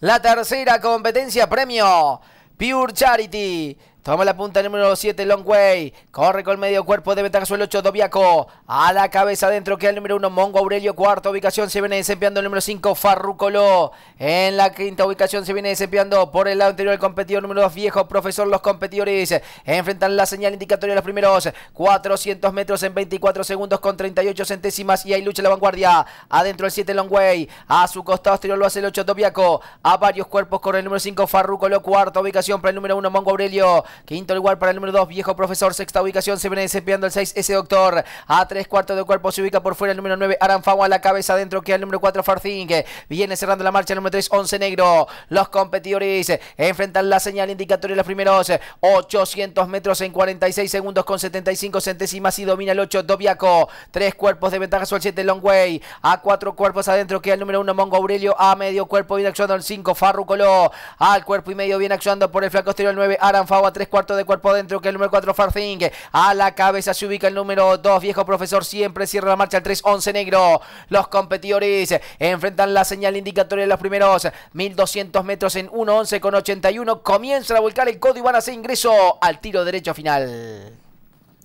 la tercera competencia premio Pure Charity. Toma la punta número 7, Longway. Corre con el medio cuerpo de ventaja suelo el 8, Dobiaco. A la cabeza adentro que el número 1, Mongo Aurelio. Cuarta ubicación se viene desempeñando el número 5, Farrucolo. En la quinta ubicación se viene desempeñando por el lado anterior el competidor número 2, Viejo Profesor. Los competidores enfrentan la señal indicatoria de los primeros 400 metros en 24 segundos con 38 centésimas. Y ahí lucha la vanguardia. Adentro el 7, Longway. A su costado exterior lo hace el 8, Dobiaco. A varios cuerpos con el número 5, Farrucolo. Cuarta ubicación para el número 1, Mongo Aurelio. Quinto lugar para el número 2, Viejo Profesor. Sexta ubicación, se viene desempeñando el 6, ese Doctor. A tres cuartos de cuerpo se ubica por fuera el número 9, A La cabeza adentro que el número 4, Farthing. Viene cerrando la marcha el número 3, Once Negro. Los competidores eh, enfrentan la señal indicatoria de los primeros 800 eh, metros en 46 segundos con 75 centésimas y domina el 8, Dobiaco. Tres cuerpos de ventaja sobre el 7, Longway. A cuatro cuerpos adentro que al número 1, Mongo Aurelio. A medio cuerpo viene actuando el 5, Farrucolo. Al cuerpo y medio viene actuando por el flaco exterior el 9, Aranfagua. Tres Cuarto de cuerpo dentro que el número 4 Farthing. A la cabeza se ubica el número 2, viejo profesor. Siempre cierra la marcha el 3, 11 negro. Los competidores enfrentan la señal indicatoria de los primeros 1200 metros en 1, 11 con 81. Comienza a volcar el código y van a hacer ingreso al tiro derecho final.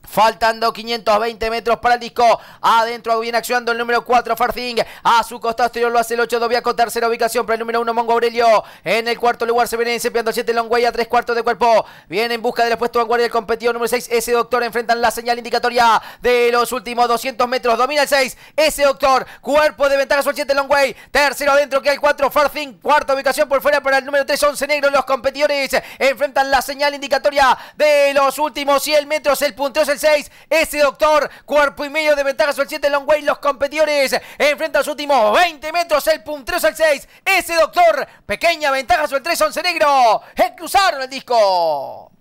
Faltando 520 metros para el disco. Adentro viene actuando el número 4, Farthing. A su costado exterior lo hace el 8, Dobiaco. Tercera ubicación para el número 1, Mongo Aurelio. En el cuarto lugar se viene desempeñando el 7, Longway a tres cuartos de cuerpo. Viene en busca del puesto vanguardia del competidor número 6, ese Doctor. Enfrentan la señal indicatoria de los últimos 200 metros. Domina el 6, ese Doctor. Cuerpo de ventaja sobre el 7, Longway. Tercero adentro que hay 4, Farthing. Cuarta ubicación por fuera para el número 3, 11 Negro. Los competidores enfrentan la señal indicatoria de los últimos 100 metros. El puntero es el 6. Ese doctor, cuerpo y medio de ventaja sobre el 7 Long Way. Los competidores enfrentan sus últimos 20 metros. El 3 al 6. Ese doctor, pequeña ventaja sobre el 3 Once Negro. El cruzaron el disco.